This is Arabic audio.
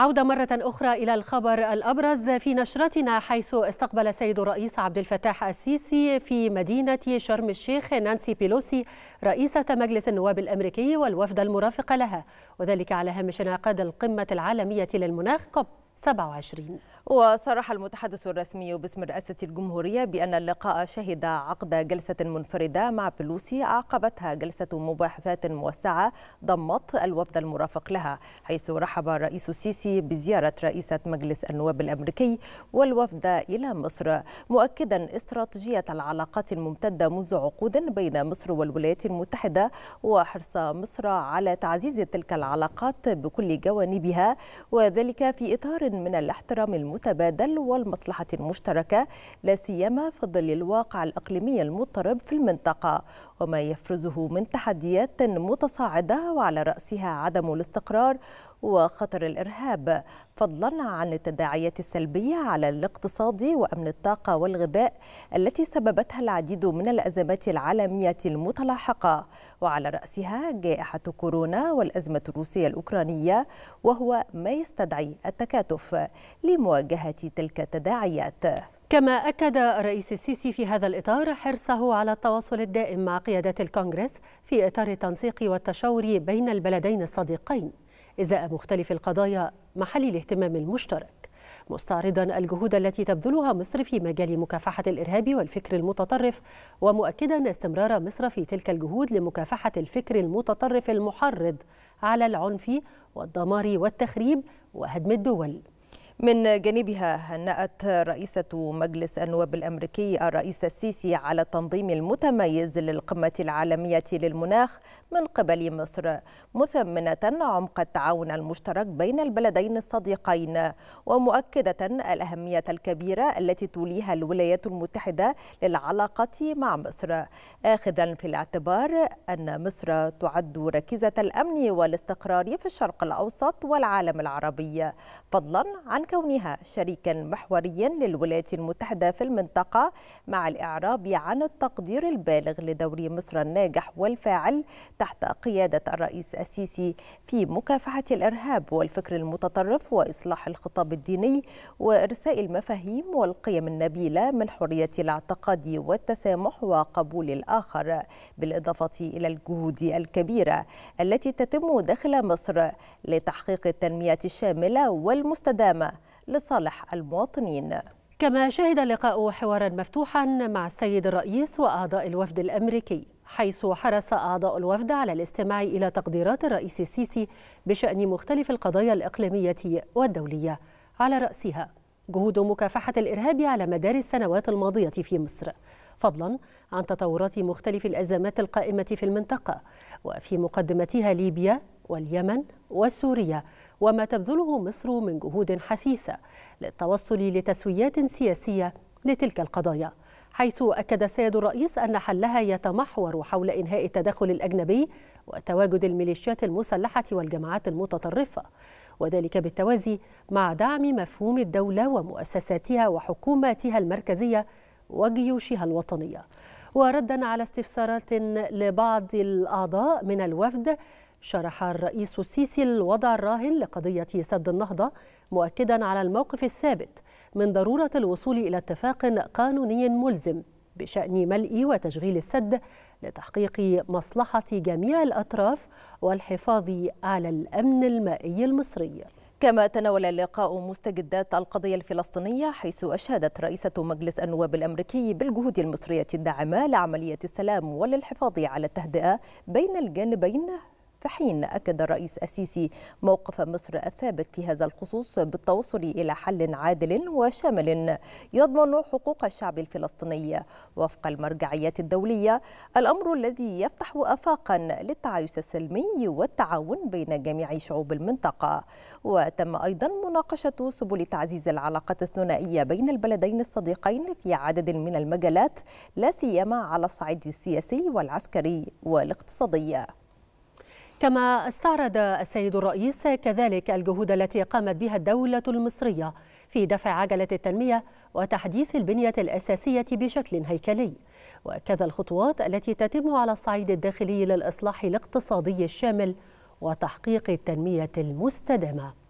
عودة مرة أخرى إلى الخبر الأبرز في نشرتنا حيث استقبل السيد الرئيس عبد الفتاح السيسي في مدينة شرم الشيخ نانسي بيلوسي رئيسة مجلس النواب الأمريكي والوفد المرافق لها وذلك على هامش انعقاد القمة العالمية للمناخ كوب 27 وصرح المتحدث الرسمي باسم رئاسة الجمهورية بأن اللقاء شهد عقد جلسة منفردة مع بلوسي عقبتها جلسة مباحثات موسعة ضمت الوفد المرافق لها حيث رحب الرئيس السيسي بزيارة رئيسة مجلس النواب الأمريكي والوفد إلى مصر مؤكدا استراتيجية العلاقات الممتدة منذ عقود بين مصر والولايات المتحدة وحرص مصر على تعزيز تلك العلاقات بكل جوانبها وذلك في إطار من الاحترام المتبادل والمصلحة المشتركة لا سيما في ظل الواقع الإقليمي المضطرب في المنطقة وما يفرزه من تحديات متصاعدة وعلى رأسها عدم الاستقرار وخطر الإرهاب فضلا عن التداعيات السلبية على الاقتصاد وأمن الطاقة والغذاء التي سببتها العديد من الأزمات العالمية المتلاحقة وعلى رأسها جائحة كورونا والأزمة الروسية الأوكرانية وهو ما يستدعي التكاتف لمواجهة تلك التداعيات كما أكد الرئيس السيسي في هذا الإطار حرصه على التواصل الدائم مع قيادات الكونغرس في إطار التنسيق والتشاور بين البلدين الصديقين إزاء مختلف القضايا محل الاهتمام المشترك مستعرضا الجهود التي تبذلها مصر في مجال مكافحة الإرهاب والفكر المتطرف ومؤكدا استمرار مصر في تلك الجهود لمكافحة الفكر المتطرف المحرض على العنف والدمار والتخريب وهدم الدول من جانبها هنأت رئيسة مجلس النواب الأمريكي الرئيس السيسي على التنظيم المتميز للقمة العالمية للمناخ من قبل مصر مثمنة عمق التعاون المشترك بين البلدين الصديقين ومؤكدة الأهمية الكبيرة التي توليها الولايات المتحدة للعلاقة مع مصر آخذا في الاعتبار أن مصر تعد ركيزة الأمن والاستقرار في الشرق الأوسط والعالم العربي فضلا عن وكونها شريكا محوريا للولايات المتحدة في المنطقة مع الإعراب عن التقدير البالغ لدور مصر الناجح والفاعل تحت قيادة الرئيس السيسي في مكافحة الإرهاب والفكر المتطرف وإصلاح الخطاب الديني وإرساء المفاهيم والقيم النبيلة من حرية الاعتقاد والتسامح وقبول الآخر بالإضافة إلى الجهود الكبيرة التي تتم داخل مصر لتحقيق التنمية الشاملة والمستدامة لصالح المواطنين كما شهد اللقاء حوارا مفتوحا مع السيد الرئيس وأعضاء الوفد الأمريكي حيث حرص أعضاء الوفد على الاستماع إلى تقديرات الرئيس السيسي بشأن مختلف القضايا الإقليمية والدولية على رأسها جهود مكافحة الإرهاب على مدار السنوات الماضية في مصر فضلا عن تطورات مختلف الأزمات القائمة في المنطقة وفي مقدمتها ليبيا واليمن وسوريا وما تبذله مصر من جهود حثيثة للتوصل لتسويات سياسية لتلك القضايا حيث أكد سيد الرئيس أن حلها يتمحور حول إنهاء التدخل الأجنبي وتواجد الميليشيات المسلحة والجماعات المتطرفة وذلك بالتوازي مع دعم مفهوم الدولة ومؤسساتها وحكوماتها المركزية وجيوشها الوطنية وردا على استفسارات لبعض الأعضاء من الوفد شرح الرئيس السيسي الوضع الراهن لقضية سد النهضة مؤكدا على الموقف الثابت من ضرورة الوصول إلى اتفاق قانوني ملزم بشأن ملء وتشغيل السد لتحقيق مصلحة جميع الأطراف والحفاظ على الأمن المائي المصري كما تناول اللقاء مستجدات القضية الفلسطينية حيث أشادت رئيسة مجلس النواب الأمريكي بالجهود المصرية الداعمة لعملية السلام وللحفاظ على التهدئة بين الجانبين في حين أكد الرئيس السيسي موقف مصر الثابت في هذا الخصوص بالتوصل إلى حل عادل وشامل يضمن حقوق الشعب الفلسطيني وفق المرجعيات الدولية الأمر الذي يفتح آفاقا للتعايش السلمي والتعاون بين جميع شعوب المنطقة وتم أيضا مناقشة سبل تعزيز العلاقات الثنائية بين البلدين الصديقين في عدد من المجالات لا سيما على الصعيد السياسي والعسكري والاقتصادي كما استعرض السيد الرئيس كذلك الجهود التي قامت بها الدولة المصرية في دفع عجلة التنمية وتحديث البنية الأساسية بشكل هيكلي وكذا الخطوات التي تتم على الصعيد الداخلي للإصلاح الاقتصادي الشامل وتحقيق التنمية المستدامة